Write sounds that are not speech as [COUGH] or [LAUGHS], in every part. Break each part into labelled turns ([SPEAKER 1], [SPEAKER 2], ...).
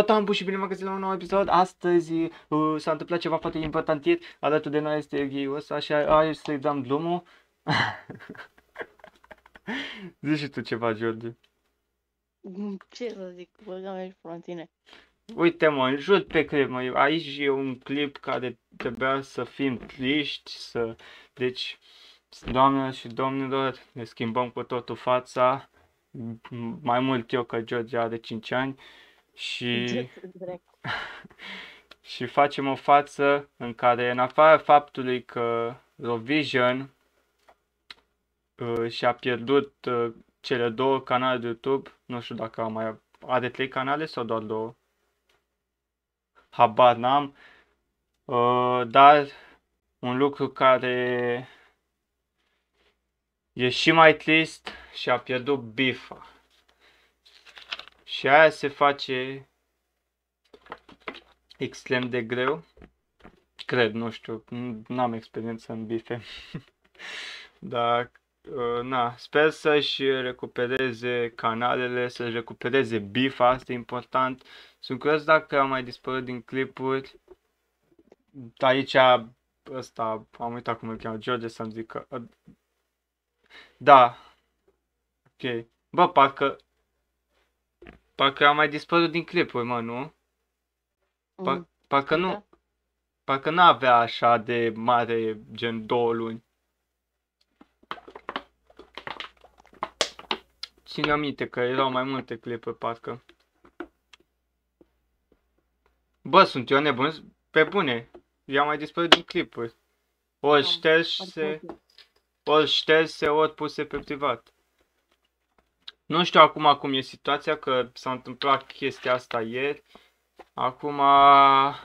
[SPEAKER 1] Salut, pus și bine v-am găsit la un nou episod. Astăzi uh, s-a întâmplat ceva foarte important Alături de noi este Evgheiu ăsta și hai să-i dăm drumul. [LAUGHS] Zici și tu ceva, George. Ce să zic, Băgăm aici pe tine. Uite mă, jur pe clip, mă. aici e un clip care trebuia să fim triști, să... Deci, doamnelor și domnilor, ne schimbăm cu totul fața. Mai mult eu că George are 5 ani. Uh, și, exact, exact. [LAUGHS] și facem o față în care, în afara faptului că Rovision uh, și-a pierdut uh, cele două canale de YouTube, nu știu dacă mai are trei canale sau doar două, habar n-am, uh, dar un lucru care e și mai trist și a pierdut bifa. Și aia se face extrem de greu. Cred, nu știu, n-am experiență în bife. [LAUGHS] Dar, uh, na, sper să-și recupereze canalele, să-și recupereze bifa, asta e important. Sunt curios dacă am mai dispărut din clipuri. Aici, ăsta, am uitat cum îl cheamă, George să-mi zică. Uh, da. Ok. Bă, parcă Parcă a mai dispărut din clipuri, mă, nu? Pa, mm. Parcă nu... Da. Parcă nu avea așa de mare, gen două luni. Țin aminte că erau mai multe clipuri, parcă. Bă, sunt eu nebun? Pe bune. I-a mai dispărut din clipuri. Ori da, șterse, ori șterse, ori puse pe privat. Nu știu acum cum e situația, că s-a întâmplat chestia asta ieri. Acum uh,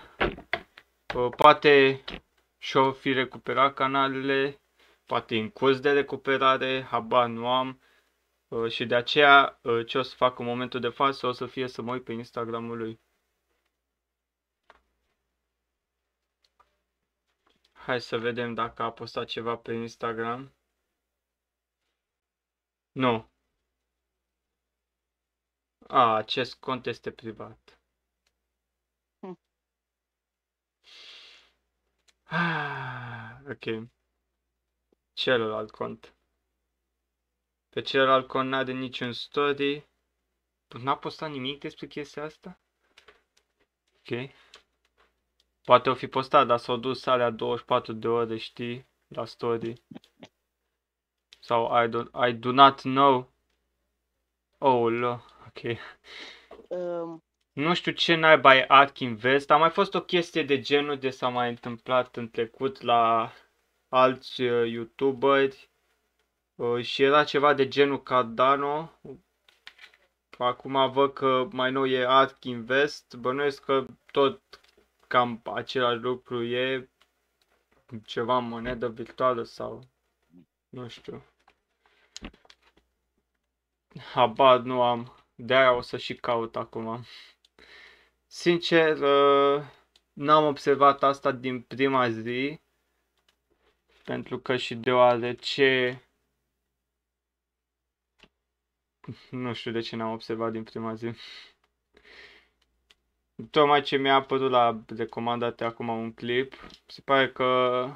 [SPEAKER 1] poate și-o fi recuperat canalele, poate în curs de recuperare, habar nu am. Uh, și de aceea uh, ce o să fac în momentul de față o să fie să mă uit pe Instagramul lui. Hai să vedem dacă a postat ceva pe Instagram. Nu, a, acest cont este privat. Hm. Ah, ok. Celălalt cont. Pe celălalt cont n-are niciun story. N-a postat nimic despre chestia asta? Ok. Poate o fi postat, dar s-au dus alea 24 de ore, știi, la story. Sau I, don't, I do not know. Oh, lo. Ok. Um, nu știu ce naiba e Atkin Vest. A mai fost o chestie de genul de s-a mai întâmplat în trecut la alți uh, youtuberi uh, și era ceva de genul Cardano. Acum văd că mai nou e Atkin Vest. Bănuiesc că tot cam același lucru e ceva monedă virtuală sau nu știu. Habar nu am. De-aia o să și caut acum. Sincer, uh, n-am observat asta din prima zi, pentru că și deoarece nu știu de ce n-am observat din prima zi. Tocmai ce mi-a apărut la recomandate acum un clip, se pare că...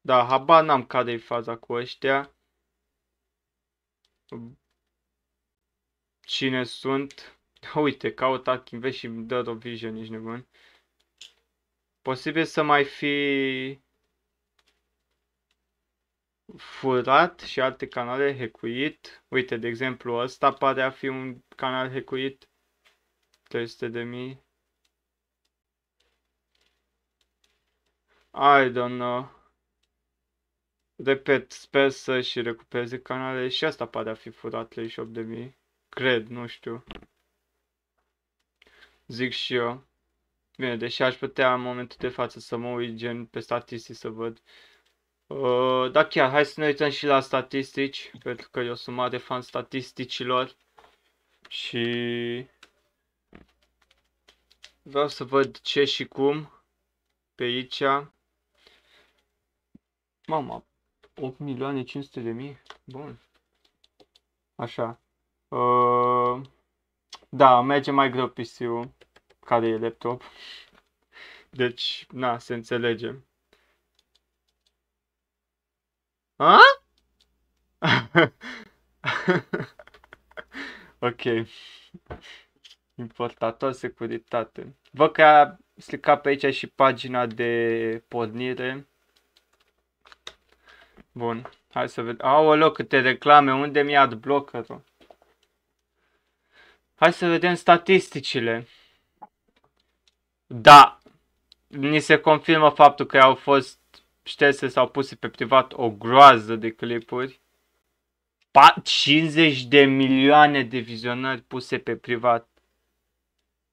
[SPEAKER 1] Da, habar n-am care-i faza cu ăștia cine sunt. [LAUGHS] Uite, caut Akinve și îmi dă Rovision, nici nebun. Posibil să mai fi furat și alte canale hecuit. Uite, de exemplu, ăsta pare a fi un canal hecuit. 300 de mii. I don't know. Repet, sper să și recupereze canale și asta pare a fi furat 38 de mii. Cred, nu știu. Zic și eu. Bine, deși aș putea în momentul de față să mă uit gen pe statistici să văd. Uh, da, chiar, hai să ne uităm și la statistici, pentru că eu sunt mare fan statisticilor. Și vreau să văd ce și cum pe aici. Mama, 8 milioane 500 de mii? Bun. Așa. Ă, da, merge mai greu PC-ul, care e laptop. Deci, na, se înțelege. A? [LAUGHS] ok. Importator securitate. Văd că a stricat pe aici și pagina de pornire. Bun. Hai să vedem. loc câte reclame. Unde mi-a adblocker-ul? Hai să vedem statisticile. Da, ni se confirmă faptul că au fost șterse sau puse pe privat o groază de clipuri. 50 de milioane de vizionări puse pe privat.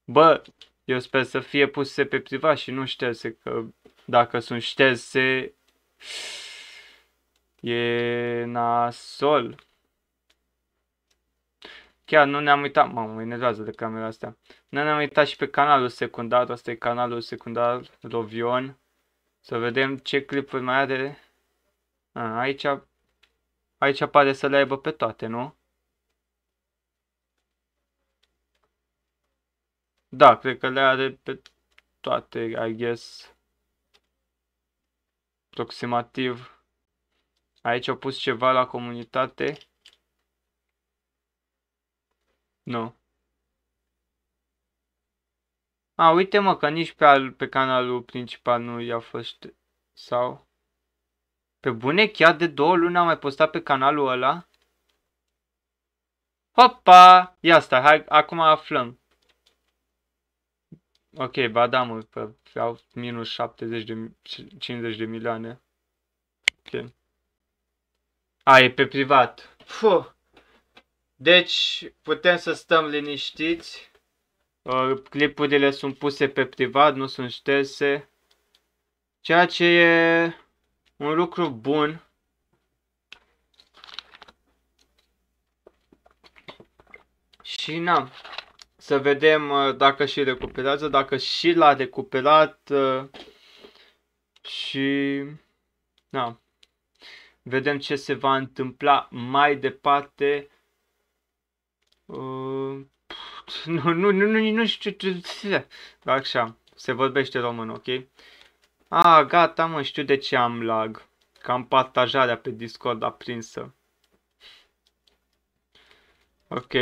[SPEAKER 1] Bă, eu sper să fie puse pe privat și nu șterse, că dacă sunt șterse, e nasol. Chiar nu ne-am uitat, mă, mă enervează de camera asta. Nu ne-am uitat și pe canalul secundar, asta e canalul secundar, Rovion. Să vedem ce clipuri mai are. A, aici, aici pare să le aibă pe toate, nu? Da, cred că le are pe toate, I guess. Aproximativ. Aici au pus ceva la comunitate. Nu. A, uite mă că nici pe, al, pe canalul principal nu i-a fost... Sau... Pe bune, chiar de două luni am mai postat pe canalul ăla? Hopa! Ia stai, hai, acum aflăm. Ok, ba da mă, pe, pe au minus 70 de, 50 de milioane. Ok. A, e pe privat. Fuh. Deci putem să stăm liniștiți. Clipurile sunt puse pe privat, nu sunt șterse. Ceea ce e un lucru bun. Și n-am. să vedem uh, dacă și recuperează, dacă și l-a recuperat uh, și na, vedem ce se va întâmpla mai departe. Uh, nu, nu, nu, nu, nu știu ce, ce... Așa, se vorbește român, ok? A, gata, mă, știu de ce am lag. Că am partajarea pe Discord aprinsă. Ok.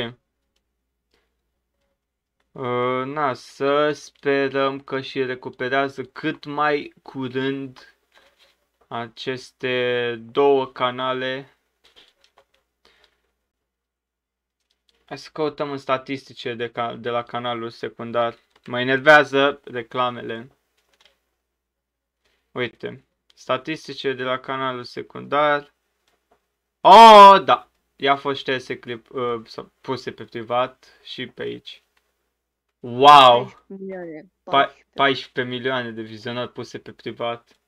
[SPEAKER 1] Uh, na, să sperăm că și recuperează cât mai curând aceste două canale Hai să căutăm în statistice de, ca, de la canalul secundar. Mă enervează reclamele. Uite, statistice de la canalul secundar. Oh, da! Ea a fost șterse clip, uh, puse pe privat și pe aici. Wow! 14 milioane, 14. 14 milioane de vizionări puse pe privat.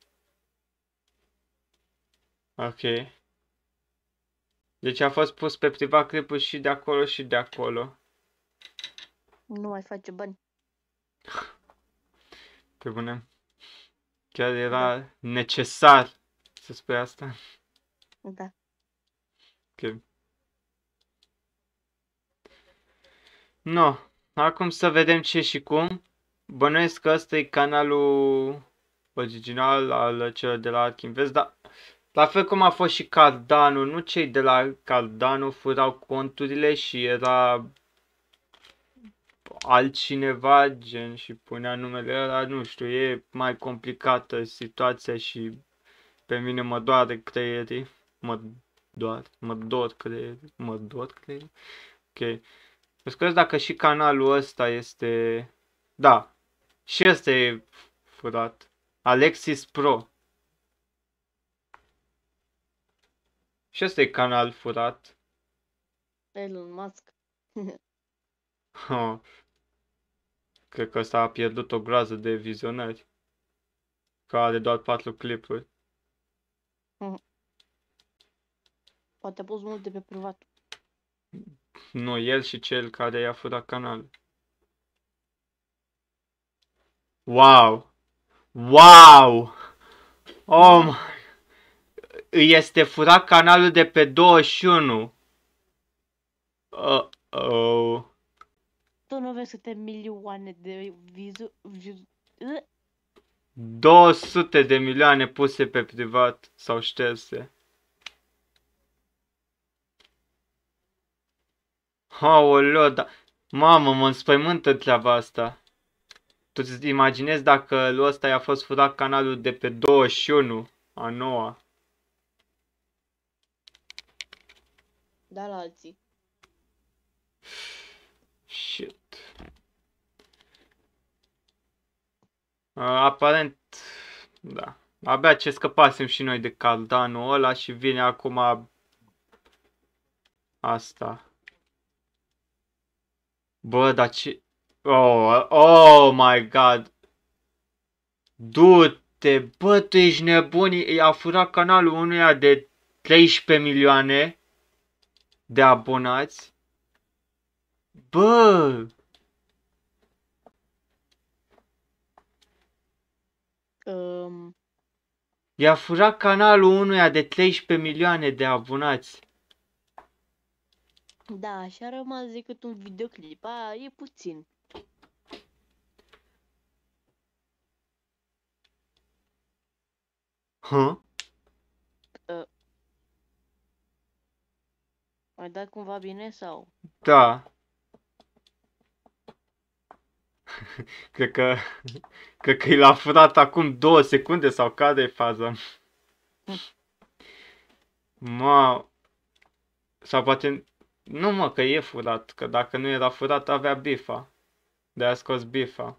[SPEAKER 1] Ok. Deci a fost pus pe privat clipul și de acolo și de acolo. Nu mai face bani. [LAUGHS] Pe bune. Chiar da. era da. necesar să spui asta? Da. Ok. No. Acum să vedem ce și cum. Bănuiesc că ăsta e canalul original al celor de la Ark Invest, dar la fel cum a fost și Cardano, nu cei de la Cardano furau conturile și era altcineva gen și punea numele ăla, nu știu, e mai complicată situația și pe mine mă doare creierii, mă doar, mă dor creierii, mă dor creierii, ok. Mă scuzați dacă și canalul ăsta este, da, și ăsta e furat, Alexis Pro, Și asta e canal furat. Elon Musk. [LAUGHS] Cred că s a pierdut o groază de vizionări. Că are doar patru clipuri. [LAUGHS] Poate a pus multe pe privat. Nu, el și cel care i-a furat canal. Wow! Wow! Oh my îi este furat canalul de pe 21. Uh-oh. 200 milioane de vizu... vizu 200 uh? de milioane puse pe privat sau șterse. Haoleo, da... Mamă, mă înspăimântă treaba asta. Tu ți imaginezi dacă lui ăsta i-a fost furat canalul de pe 21 a noua. da la alții. Shit. aparent, da. Abia ce scăpasem și noi de Cardano ăla și vine acum asta. Bă, dar ce... Oh, oh my god. Du-te, bă, tu ești nebun. I-a furat canalul unuia de 13 milioane de abonați. Bă! Um... I-a furat canalul unuia de 13 milioane de abonați. Da, și a rămas decât un videoclip. A, e puțin. Huh? Ai dat cumva bine sau? Da. [LAUGHS] cred că, [LAUGHS] cred că i l-a furat acum două secunde sau cade faza. [LAUGHS] Ma, sau poate, nu mă, că e furat, că dacă nu era furat avea bifa. De-a scos bifa.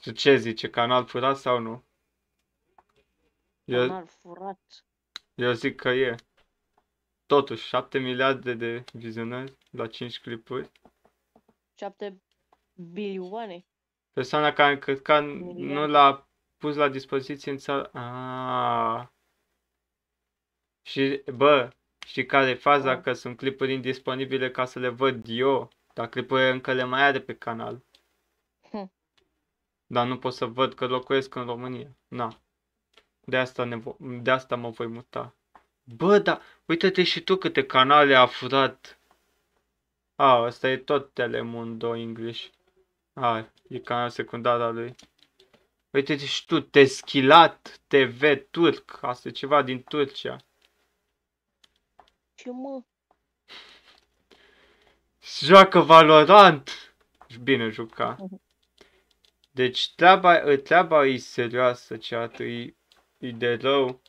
[SPEAKER 1] Și ce zice, canal furat sau nu? canal furat. Eu zic că e. Totuși, 7 miliarde de vizionări la 5 clipuri. 7 bilioane. Persoana care cred că nu l-a pus la dispoziție în țară. Și, bă, și care e faza ah. că sunt clipuri indisponibile ca să le văd eu, dar clipurile încă le mai are pe canal. Hm. Dar nu pot să văd că locuiesc în România. Na. De asta, vo- de asta mă voi muta. Bă, da, uite-te și tu câte canale a furat. A, asta e tot Telemundo English. A, e canal secundar al lui. Uite-te și tu, Teschilat TV Turc. Asta e ceva din Turcia. Ce mă? Joacă Valorant! Bine juca. Deci treaba, treaba e serioasă, ceatul e, e de rău.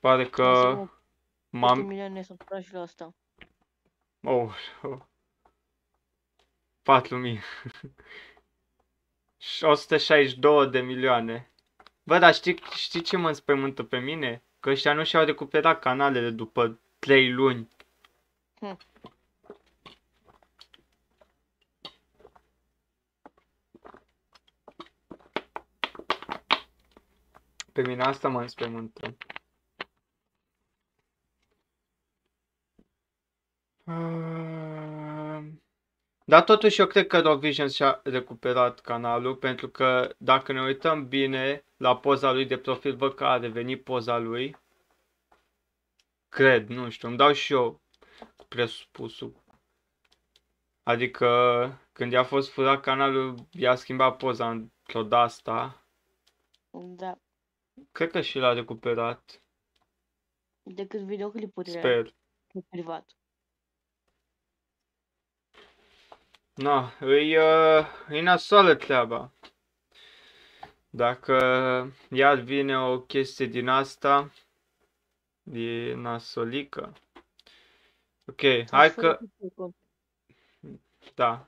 [SPEAKER 1] Pare că... Păi, m-am... milioane sunt la asta. Oh, oh. 4000. 162 [LAUGHS] de milioane. Bă, dar știi, știi ce mă înspăimântă pe mine? Că ăștia nu și-au recuperat canalele după 3 luni. Hm. Pe mine asta mă înspăimântă. Ehm, dar totuși eu cred că Rovision și-a recuperat canalul pentru că dacă ne uităm bine la poza lui de profil, văd că a revenit poza lui. Cred, nu știu, îmi dau și eu presupusul. Adică când i-a fost furat canalul, i-a schimbat poza într-o dasta. Da. Cred că și l-a recuperat. Decât videoclipurile. Sper. Privat. Na, e, uh, nasoală treaba. Dacă iar vine o chestie din asta, e nasolică. Ok, hai că... Da.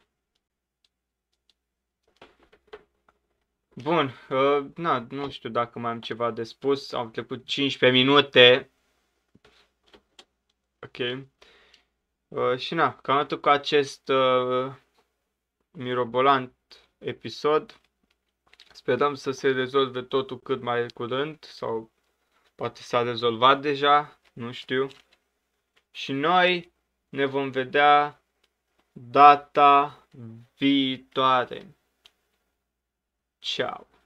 [SPEAKER 1] Bun, uh, na, nu știu dacă mai am ceva de spus, au trecut 15 minute. Ok. Uh, și na, cam atât cu acest uh, mirobolant episod. Sperăm să se rezolve totul cât mai curând sau poate s-a rezolvat deja, nu știu. Și noi ne vom vedea data viitoare. Ciao.